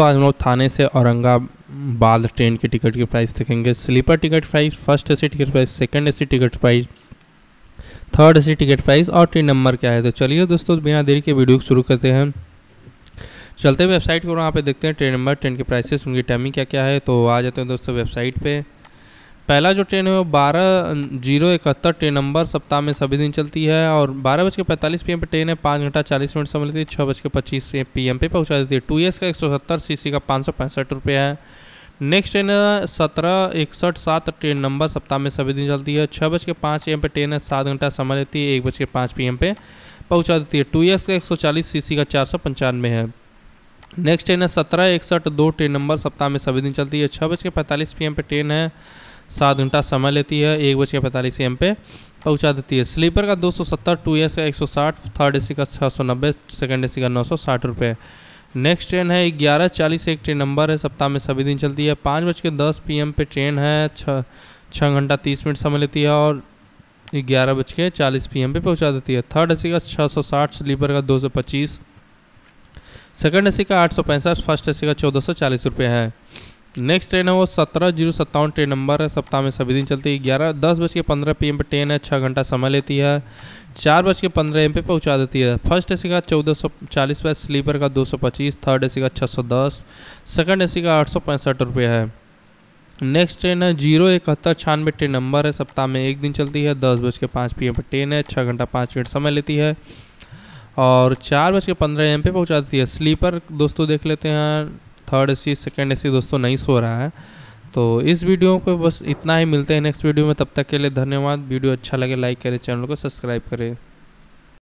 दोस्तों आज हम लोग थाने से औरंगाबाद ट्रेन की टिकट की प्राइस देखेंगे sleeper ticket price first A ticket price second A ticket price third A ticket price और ट्रेन नंबर क्या है तो चलिए दोस्तों बिना देरी के वीडियो शुरू करते हैं चलते वेबसाइट को वहाँ पे देखते हैं ट्रेन नंबर ट्रेन के प्राइसेस उनकी टाइमिंग क्या क्या है तो आ जाते हैं दोस्तों वेबसाइट पर पहला जो ट्रेन है वो बारह अं, जीरो इकहत्तर ट्रेन नंबर सप्ताह में सभी दिन चलती है और बारह बज के पैंतालीस पी पर ट्रेन है पाँच घंटा चालीस मिनट समय लेती है छः बज के पच्चीस पी एम पे पहुँचा देती है टू एस का एक सौ सत्तर सी सी का पाँच सौ पैंसठ रुपये है नेक्स्ट ट्रेन है सत्रह इकसठ सात ट्रेन नंबर सप्ताह में सभी दिन चलती है छः बज के पाँच पी एम पे ट्रेन है सात घंटा समय लेती है एक बज के पाँच पी एम पे पहुँचा देती है टू एस का एक सौ चालीस सी सी का चार सौ पंचानवे है नेक्स्ट ट्रेन है सत्रह इकसठ दो ट्रेन नंबर सप्ताह में सभी दिन चलती है छः बज के पैंतालीस पी एम पर ट्रेन है सात घंटा समय लेती है एक बज के पैंतालीस एम पे पहुँचा देती है स्लीपर का दो सौ सत्तर टू एस का एक सौ साठ थर्ड ए सी का छः सौ नब्बे सेकेंड ए सी का नौ सौ साठ रुपये नेक्स्ट ट्रेन है ग्यारह चालीस एक ट्रेन नंबर है सप्ताह में सभी दिन चलती है पाँच बज के दस पी एम पे ट्रेन है छः छः घंटा तीस मिनट समय लेती है और ग्यारह बज के चालीस पी एम पे पहुँचा देती है थर्ड ए सी का छः सौ साठ स्लीपर का दो सौ पच्चीस सेकेंड ए सी का आठ सौ पैंसठ फर्स्ट ए सी का चौदह सौ चालीस रुपये है नेक्स्ट ट्रेन है वो सत्रह जीरो सत्तावन ट्रेन नंबर है सप्ताह में सभी दिन चलती है ग्यारह दस बज के पंद्रह पी एम पर ट्रेन है छः घंटा समय लेती है चार बज के पंद्रह एम पे पहुँचा देती है फर्स्ट ए सी का चौदह सौ चालीस रुपये स्लीपर का दो सौ पच्चीस थर्ड ए सी का छः सौ दस सेकेंड ए सी का आठ सौ पैंसठ रुपये है नेक्स्ट ट्रेन है जीरो इकहत्तर छियानवे ट्रेन नंबर है सप्ताह में एक दिन चलती है दस बज के पाँच पी एम पर ट्रेन है छः घंटा पाँच मिनट समय लेती है और चार बज के पंद्रह एम पे पहुँचा देती है स्लीपर दोस्तों देख लेते हैं थर्ड ए सेकेंड ए दोस्तों नहीं सो रहा है तो इस वीडियो पे बस इतना ही मिलते हैं नेक्स्ट वीडियो में तब तक के लिए धन्यवाद वीडियो अच्छा लगे लाइक करें चैनल को सब्सक्राइब करें